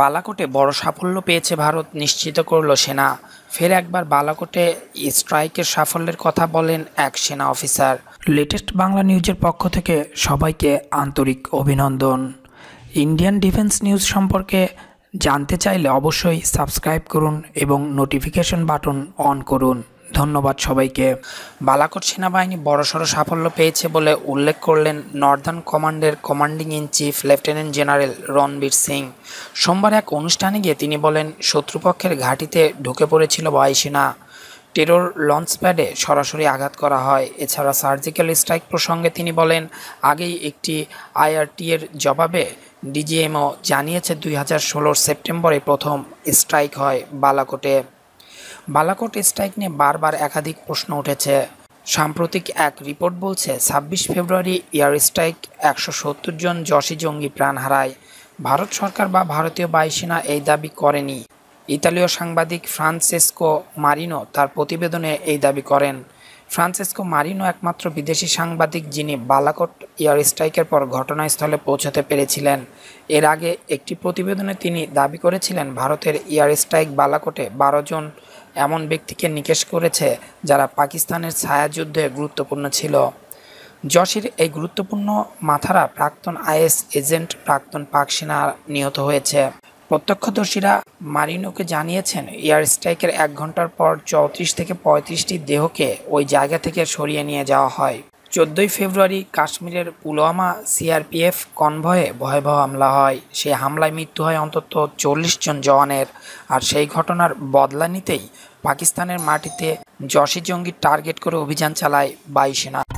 বালাকোটে বড় সাফল্য পেয়েছে ভারত নিশ্চিত করল সেনা ফের একবার বালাকোটে স্ট্রাইকের সাফল্যের কথা বলেন এক সেনা অফিসার লেটেস্ট বাংলা নিউজের পক্ষ থেকে সবাইকে আন্তরিক অভিনন্দন ইন্ডিয়ান ডিফেন্স নিউজ সম্পর্কে জানতে চাইলে অবশ্যই সাবস্ক্রাইব করুন এবং নোটিফিকেশন বাটন অন করুন ধন্যবাদ সবাইকে বালাকোট সেনাবাহিনী বড়সড় সাফল্য পেয়েছে বলে উল্লেখ করলেন নর্দার্ন কমান্ডের commanding in chief lieutenant general Ranbir Singh সোমবার এক অনুষ্ঠানে গিয়ে তিনি বলেন শত্রুপক্ষের ঘাঁটিতে ঢুকে পড়েছিল বায়ুসেনা টেরোর লঞ্চ প্যাডে সরাসরি আঘাত করা হয় এছাড়া সার্জিক্যাল স্ট্রাইক প্রসঙ্গে তিনি বলেন আগেই একটি আইআরটি এর জবাবে ডিজিএমও জানিয়েছে দুই হাজার ষোলোর সেপ্টেম্বরে প্রথম স্ট্রাইক হয় বালাকোটে বালাকোট স্ট্রাইক নিয়ে বারবার একাধিক প্রশ্ন উঠেছে সাম্প্রতিক এক রিপোর্ট বলছে ছাব্বিশ ফেব্রুয়ারি এয়ার স্ট্রাইক একশো সত্তর জন জশি জঙ্গি প্রাণ হারায় ভারত সরকার বা ভারতীয় বায়ুসেনা এই দাবি করেনি ইতালীয় সাংবাদিক ফ্রান্সেসকো মারিনো তার প্রতিবেদনে এই দাবি করেন ফ্রান্সেসকো মারিনো একমাত্র বিদেশি সাংবাদিক যিনি বালাকোট এয়ার স্ট্রাইকের পর ঘটনাস্থলে পৌঁছতে পেরেছিলেন এর আগে একটি প্রতিবেদনে তিনি দাবি করেছিলেন ভারতের এয়ার স্ট্রাইক বালাকোটে বারো জন এমন ব্যক্তিকে নিকেশ করেছে যারা পাকিস্তানের ছায়াযুদ্ধে গুরুত্বপূর্ণ ছিল জশির এই গুরুত্বপূর্ণ মাথারা প্রাক্তন আইএস এজেন্ট প্রাক্তন পাক সেনা নিহত হয়েছে প্রত্যক্ষদর্শীরা মারিনোকে জানিয়েছেন এয়ার স্ট্রাইকের এক ঘন্টার পর চৌত্রিশ থেকে পঁয়ত্রিশটি দেহকে ওই জায়গা থেকে সরিয়ে নিয়ে যাওয়া হয় চোদ্দোই ফেব্রুয়ারি কাশ্মীরের পুলওয়ামা সিআরপিএফ কনভয়ে ভয়াবহ হামলা হয় সেই হামলায় মৃত্যু হয় অন্তত চল্লিশ জন জওয়ানের আর সেই ঘটনার বদলা নিতেই পাকিস্তানের মাটিতে জশি জঙ্গির টার্গেট করে অভিযান চালায় বায়ুসেনা